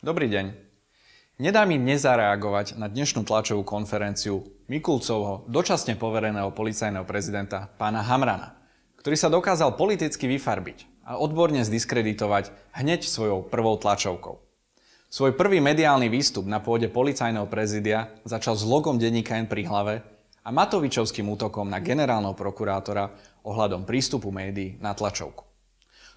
Dobrý deň. Nedá mi nezareagovať na dnešnú tlačovú konferenciu Mikulcovho dočasne povereného policajného prezidenta pána Hamrana, ktorý sa dokázal politicky vyfarbiť a odborne zdiskreditovať hneď svojou prvou tlačovkou. Svoj prvý mediálny výstup na pôde policajného prezidia začal s logom denníka N pri hlave a Matovičovským útokom na generálneho prokurátora ohľadom prístupu médií na tlačovku.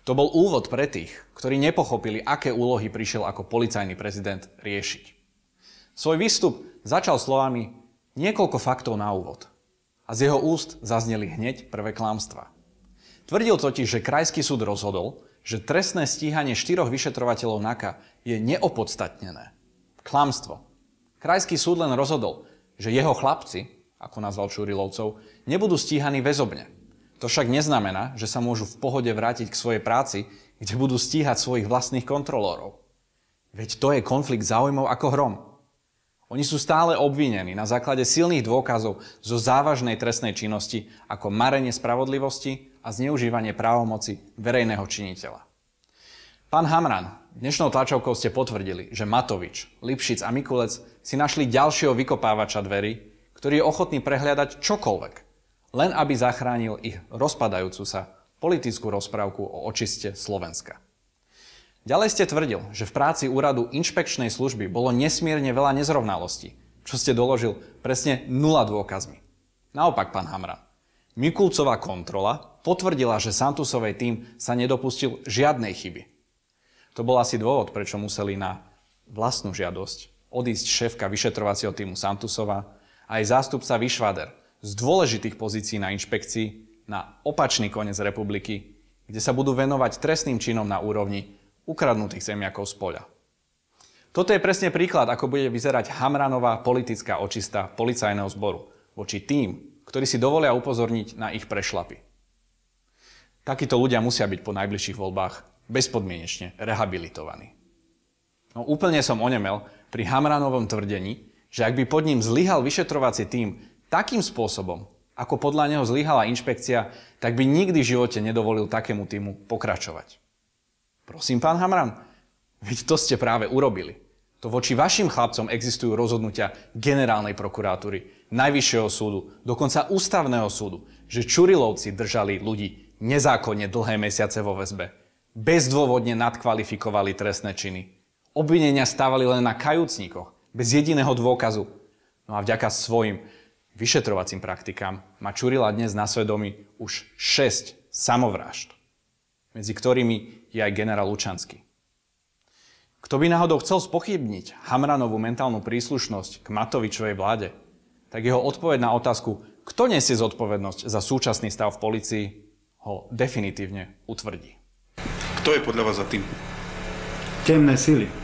To bol úvod pre tých, ktorí nepochopili, aké úlohy prišiel ako policajný prezident riešiť. Svoj výstup začal slovami niekoľko faktov na úvod. A z jeho úst zazneli hneď prvé klamstva. Tvrdil totiž, že krajský súd rozhodol, že trestné stíhanie štyroch vyšetrovateľov NAKA je neopodstatnené. Klamstvo. Krajský súd len rozhodol, že jeho chlapci, ako nazval Čurilovcov, nebudú stíhaní väzobne. To však neznamená, že sa môžu v pohode vrátiť k svojej práci, kde budú stíhať svojich vlastných kontrolórov. Veď to je konflikt záujmov ako hrom. Oni sú stále obvinení na základe silných dôkazov zo závažnej trestnej činnosti ako marenie spravodlivosti a zneužívanie právomoci verejného činiteľa. Pán Hamran, dnešnou tlačovkou ste potvrdili, že Matovič, Lipšic a Mikulec si našli ďalšieho vykopávača dverí, ktorý je ochotný prehliadať čokoľvek, len aby zachránil ich rozpadajúcu sa politickú rozprávku o očiste Slovenska. Ďalej ste tvrdil, že v práci úradu inšpekčnej služby bolo nesmierne veľa nezrovnalostí, čo ste doložil presne nula dôkazmi. Naopak, pán Hamran, Mikulcová kontrola potvrdila, že Santusovej tým sa nedopustil žiadnej chyby. To bol asi dôvod, prečo museli na vlastnú žiadosť odísť šéfka vyšetrovacieho týmu Santusova aj zástupca Vyšvader, z dôležitých pozícií na inšpekcii na opačný koniec republiky, kde sa budú venovať trestným činom na úrovni ukradnutých zemiakov z poľa. Toto je presne príklad, ako bude vyzerať Hamranová politická očista policajného zboru voči tým, ktorí si dovolia upozorniť na ich prešlapy. Takíto ľudia musia byť po najbližších voľbách bezpodmienečne rehabilitovaní. No úplne som onemel pri Hamranovom tvrdení, že ak by pod ním zlyhal vyšetrovací tým takým spôsobom, ako podľa neho zlyhala inšpekcia, tak by nikdy v živote nedovolil takému týmu pokračovať. Prosím, pán Hamran, veď to ste práve urobili. To voči vašim chlapcom existujú rozhodnutia generálnej prokuratúry, najvyššieho súdu, dokonca ústavného súdu, že Čurilovci držali ľudí nezákonne dlhé mesiace vo väzbe. Bezdôvodne nadkvalifikovali trestné činy. Obvinenia stávali len na kajúcnikoch, bez jediného dôkazu. No a vďaka svojim vyšetrovacím praktikám má Čurila dnes na svedomí už 6 samovrážd, medzi ktorými je aj generál Lučanský. Kto by náhodou chcel spochybniť Hamranovú mentálnu príslušnosť k Matovičovej vláde, tak jeho odpoveď na otázku, kto nesie zodpovednosť za súčasný stav v policii, ho definitívne utvrdí. Kto je podľa vás za tým? Temné sily.